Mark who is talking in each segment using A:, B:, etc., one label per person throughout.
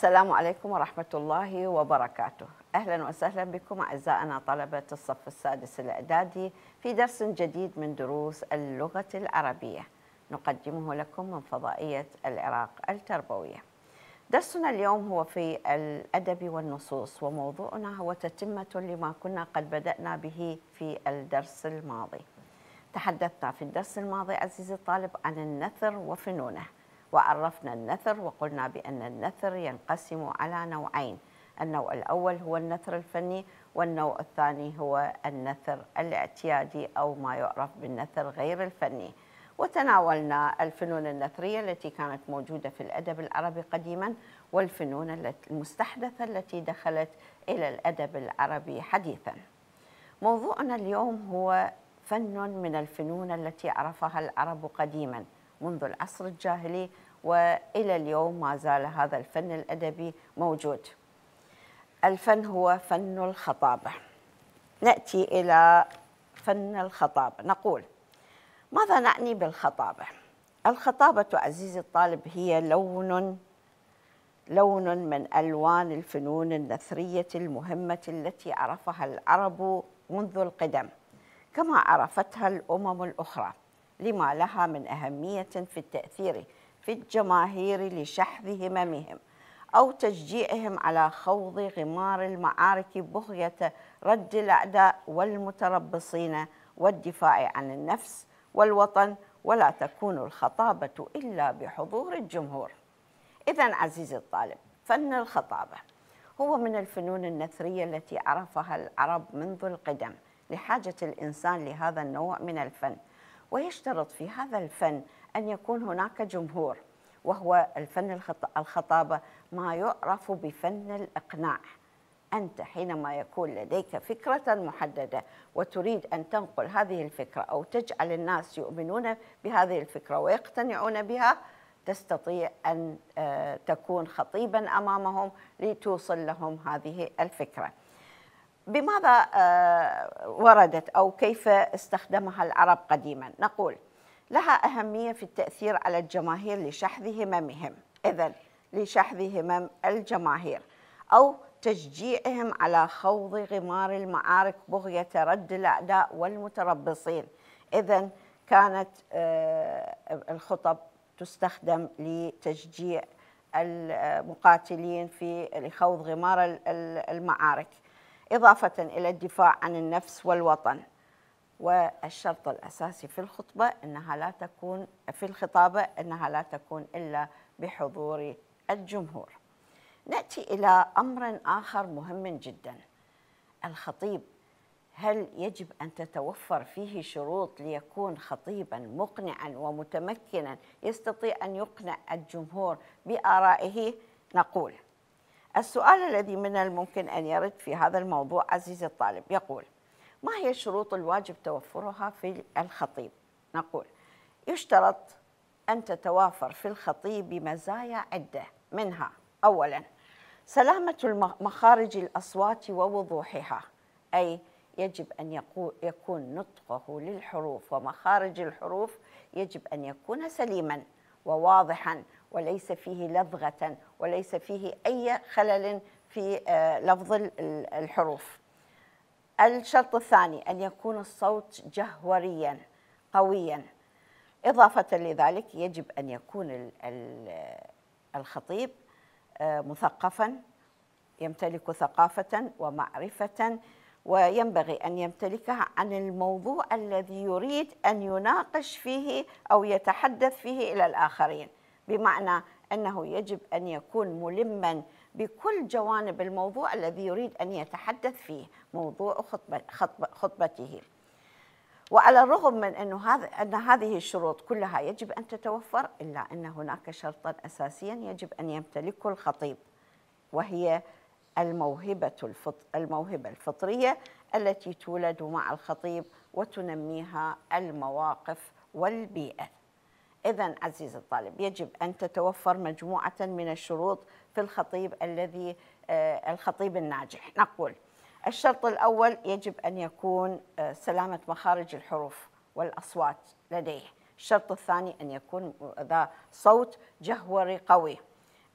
A: السلام عليكم ورحمة الله وبركاته أهلا وسهلا بكم أعزائنا طلبة الصف السادس الإعدادي في درس جديد من دروس اللغة العربية نقدمه لكم من فضائية العراق التربوية درسنا اليوم هو في الأدب والنصوص وموضوعنا هو تتمة لما كنا قد بدأنا به في الدرس الماضي تحدثنا في الدرس الماضي عزيزي الطالب عن النثر وفنونه وعرفنا النثر وقلنا بأن النثر ينقسم على نوعين النوع الأول هو النثر الفني والنوع الثاني هو النثر الاعتيادي أو ما يعرف بالنثر غير الفني وتناولنا الفنون النثرية التي كانت موجودة في الأدب العربي قديما والفنون المستحدثة التي دخلت إلى الأدب العربي حديثا موضوعنا اليوم هو فن من الفنون التي عرفها العرب قديماً منذ العصر الجاهلي والى اليوم ما زال هذا الفن الادبي موجود. الفن هو فن الخطابه. ناتي الى فن الخطابه، نقول ماذا نعني بالخطابه؟ الخطابه عزيزي الطالب هي لون لون من الوان الفنون النثريه المهمه التي عرفها العرب منذ القدم كما عرفتها الامم الاخرى. لما لها من أهمية في التأثير في الجماهير لشحذ هممهم أو تشجيعهم على خوض غمار المعارك بغية رد الأعداء والمتربصين والدفاع عن النفس والوطن ولا تكون الخطابة إلا بحضور الجمهور إذا عزيزي الطالب فن الخطابة هو من الفنون النثرية التي عرفها العرب منذ القدم لحاجة الإنسان لهذا النوع من الفن ويشترط في هذا الفن أن يكون هناك جمهور وهو الفن الخطابة ما يعرف بفن الإقناع أنت حينما يكون لديك فكرة محددة وتريد أن تنقل هذه الفكرة أو تجعل الناس يؤمنون بهذه الفكرة ويقتنعون بها تستطيع أن آه، تكون خطيبا أمامهم لتوصل لهم هذه الفكرة بماذا آه، وردت أو كيف استخدمها العرب قديما نقول لها أهمية في التأثير على الجماهير لشحذ هممهم إذا لشحذ همم الجماهير أو تشجيعهم على خوض غمار المعارك بغية رد الأعداء والمتربصين إذا كانت آه، الخطب تستخدم لتشجيع المقاتلين في لخوض غمار المعارك إضافة إلى الدفاع عن النفس والوطن والشرط الأساسي في الخطبة أنها لا تكون في الخطابة أنها لا تكون إلا بحضور الجمهور نأتي إلى أمر آخر مهم جدا الخطيب هل يجب أن تتوفر فيه شروط ليكون خطيبا مقنعا ومتمكنا يستطيع أن يقنع الجمهور بآرائه نقول السؤال الذي من الممكن أن يرد في هذا الموضوع عزيزي الطالب يقول ما هي الشروط الواجب توفرها في الخطيب نقول يشترط أن تتوافر في الخطيب مزايا عدة منها أولا سلامة مخارج الأصوات ووضوحها أي يجب أن يكون نطقه للحروف ومخارج الحروف يجب أن يكون سليما وواضحا وليس فيه لذغة وليس فيه أي خلل في آه، لفظ الحروف الشرط الثاني أن يكون الصوت جهوريا قويا إضافة لذلك يجب أن يكون الخطيب آه، مثقفا يمتلك ثقافة ومعرفة وينبغي أن يمتلكها عن الموضوع الذي يريد أن يناقش فيه أو يتحدث فيه إلى الآخرين بمعنى أنه يجب أن يكون ملما بكل جوانب الموضوع الذي يريد أن يتحدث فيه موضوع خطبته وعلى الرغم من أنه هذا أن هذه الشروط كلها يجب أن تتوفر إلا أن هناك شرطا أساسيا يجب أن يمتلكه الخطيب وهي الموهبة الفط الموهبة الفطرية التي تولد مع الخطيب وتنميها المواقف والبيئة إذا عزيز الطالب يجب أن تتوفر مجموعة من الشروط في الخطيب الذي آه، الخطيب الناجح نقول الشرط الأول يجب أن يكون آه، سلامة مخارج الحروف والأصوات لديه الشرط الثاني أن يكون ذا صوت جهوري قوي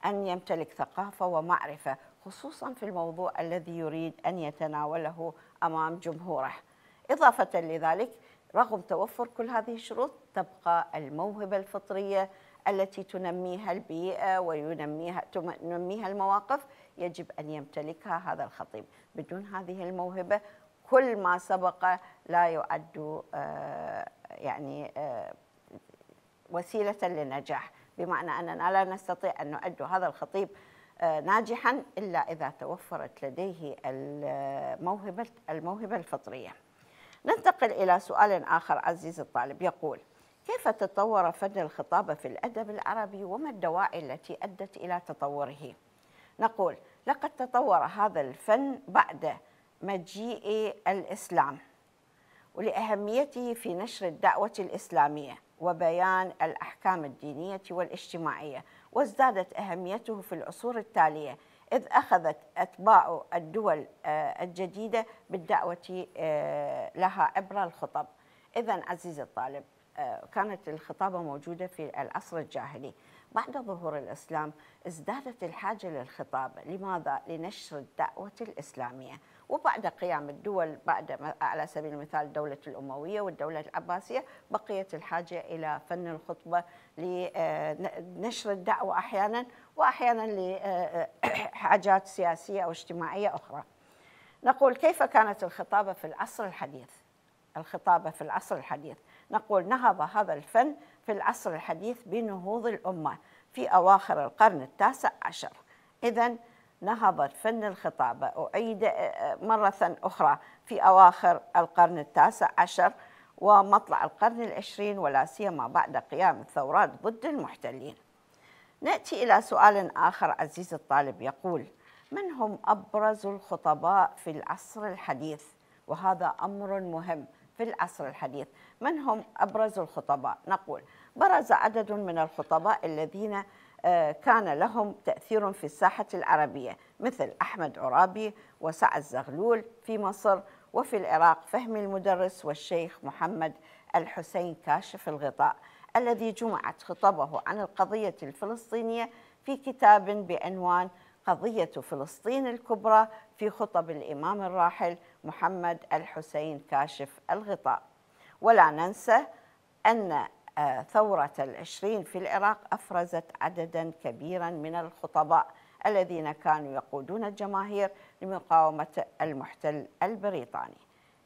A: أن يمتلك ثقافة ومعرفة خصوصا في الموضوع الذي يريد أن يتناوله أمام جمهوره إضافة لذلك رغم توفر كل هذه الشروط تبقى الموهبة الفطرية التي تنميها البيئة وينميها تنميها المواقف يجب أن يمتلكها هذا الخطيب بدون هذه الموهبة كل ما سبق لا يعد آه، يعني آه، وسيلة للنجاح بمعنى أننا لا نستطيع أن نعد هذا الخطيب آه، ناجحا إلا إذا توفرت لديه الموهبة الموهبة الفطرية ننتقل إلى سؤال آخر عزيزي الطالب يقول كيف تطور فن الخطابة في الأدب العربي وما الدواعي التي أدت إلى تطوره؟ نقول لقد تطور هذا الفن بعد مجيء الإسلام ولأهميته في نشر الدعوة الإسلامية وبيان الأحكام الدينية والاجتماعية وازدادت أهميته في العصور التالية إذ أخذت أتباع الدول آه، الجديدة بالدعوة آه، لها عبر الخطب إذا عزيزي الطالب آه، كانت الخطابة موجودة في العصر الجاهلي بعد ظهور الإسلام ازدادت الحاجة للخطابة لماذا؟ لنشر الدعوة الإسلامية وبعد قيام الدول بعد على سبيل المثال الدولة الأموية والدولة العباسية بقيت الحاجة إلى فن الخطبة لنشر آه، الدعوة أحيانا وأحيانا لحاجات آه، آه، سياسية أو اجتماعية أخرى نقول كيف كانت الخطابة في العصر الحديث الخطابة في العصر الحديث نقول نهض هذا الفن في العصر الحديث بنهوض الأمة في أواخر القرن التاسع عشر إذا نهضت فن الخطابة أعيد آه، آه، مرة أخرى في أواخر القرن التاسع عشر ومطلع القرن العشرين ولا سيما بعد قيام الثورات ضد المحتلين نأتي إلى سؤال آخر عزيز الطالب يقول من هم أبرز الخطباء في العصر الحديث وهذا أمر مهم في العصر الحديث من هم أبرز الخطباء نقول برز عدد من الخطباء الذين آه، كان لهم تأثير في الساحة العربية مثل أحمد عرابي وسعد زغلول في مصر وفي العراق فهمي المدرس والشيخ محمد الحسين كاشف الغطاء الذي جمعت خطبه عن القضية الفلسطينية في كتاب بعنوان قضية فلسطين الكبرى في خطب الإمام الراحل محمد الحسين كاشف الغطاء ولا ننسى أن آه، ثورة العشرين في العراق أفرزت عددا كبيرا من الخطباء الذين كانوا يقودون الجماهير لمقاومة المحتل البريطاني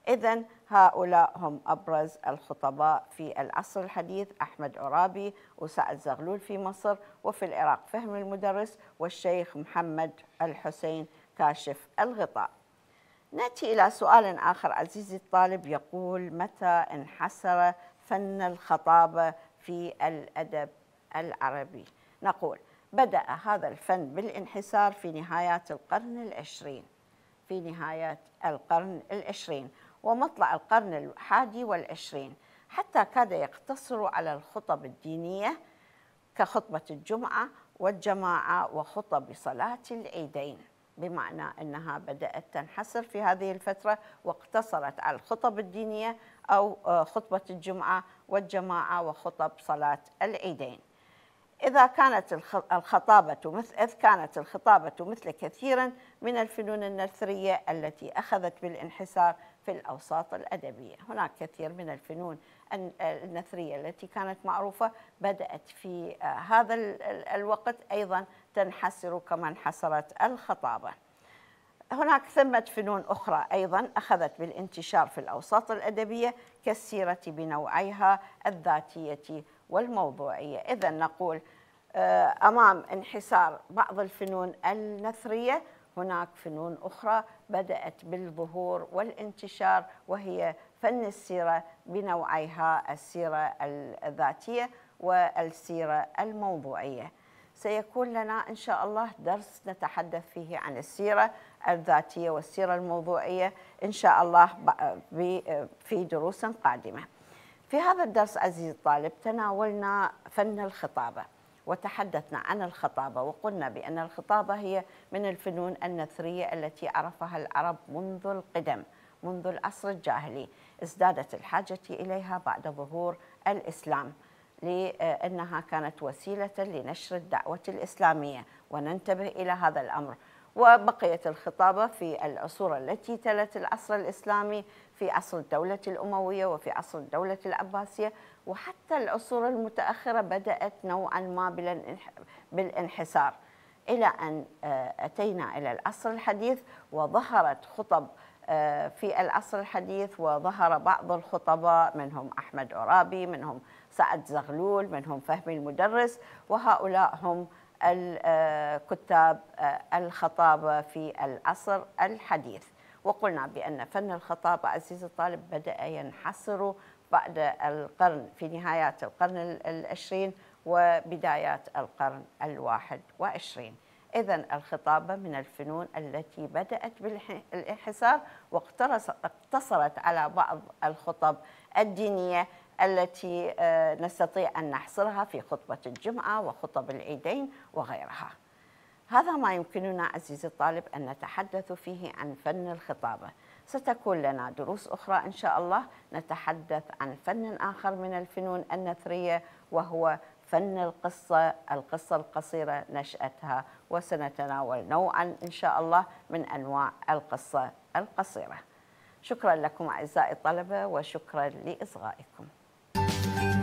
A: إذا هؤلاء هم أبرز الخطباء في العصر الحديث أحمد عرابي وسعد زغلول في مصر وفي العراق فهم المدرس والشيخ محمد الحسين كاشف الغطاء نأتي إلى سؤال آخر عزيزي الطالب يقول متى انحسر فن الخطابة في الأدب العربي نقول بدأ هذا الفن بالانحسار في نهايات القرن العشرين في نهايات القرن العشرين ومطلع القرن الحادي والعشرين حتى كاد يقتصر على الخطب الدينية كخطبة الجمعة والجماعة وخطب صلاة العيدين بمعنى أنها بدأت تنحصر في هذه الفترة واقتصرت على الخطب الدينية أو آه، خطبة الجمعة والجماعة وخطب صلاة العيدين إذا كانت الخطابة مثل إذ كانت الخطابة مثل كثيرا من الفنون النثرية التي أخذت بالانحسار في الأوساط الأدبية هناك كثير من الفنون النثرية التي كانت معروفة بدأت في آه، هذا الوقت أيضا تنحسر كما انحسرت الخطابة هناك ثمة فنون أخرى أيضا أخذت بالانتشار في الأوساط الأدبية كالسيرة بنوعيها الذاتية والموضوعية إذا نقول آه، أمام انحسار بعض الفنون النثرية هناك فنون أخرى بدأت بالظهور والانتشار وهي فن السيرة بنوعيها السيرة الذاتية والسيرة الموضوعية سيكون لنا إن شاء الله درس نتحدث فيه عن السيرة الذاتية والسيرة الموضوعية إن شاء الله في دروس قادمة في هذا الدرس عزيزي الطالب تناولنا فن الخطابة وتحدثنا عن الخطابة وقلنا بأن الخطابة هي من الفنون النثرية التي عرفها العرب منذ القدم منذ العصر الجاهلي ازدادت الحاجة إليها بعد ظهور الإسلام لأنها كانت وسيلة لنشر الدعوة الإسلامية وننتبه إلى هذا الأمر وبقيت الخطابة في العصور التي تلت العصر الإسلامي في عصر الدولة الأموية وفي عصر الدولة العباسية وحتى العصور المتأخرة بدأت نوعا ما بالانحسار إلى أن آه، أتينا إلى العصر الحديث وظهرت خطب آه، في العصر الحديث وظهر بعض الخطباء منهم أحمد عرابي منهم سعد زغلول منهم فهمي المدرس وهؤلاء هم الكتاب آه، الخطابة في العصر الحديث وقلنا بأن فن الخطابة عزيزي الطالب بدأ ينحصر بعد القرن في نهايات القرن العشرين وبدايات القرن الواحد وعشرين إذا الخطابة من الفنون التي بدأت بالانحسار واقتصرت على بعض الخطب الدينية التي آه، نستطيع أن نحصرها في خطبة الجمعة وخطب العيدين وغيرها هذا ما يمكننا عزيزي الطالب أن نتحدث فيه عن فن الخطابة ستكون لنا دروس أخرى إن شاء الله نتحدث عن فن آخر من الفنون النثرية وهو فن القصة القصة القصيرة نشأتها وسنتناول نوعا إن شاء الله من أنواع القصة القصيرة شكرا لكم أعزائي الطلبة وشكرا لإصغائكم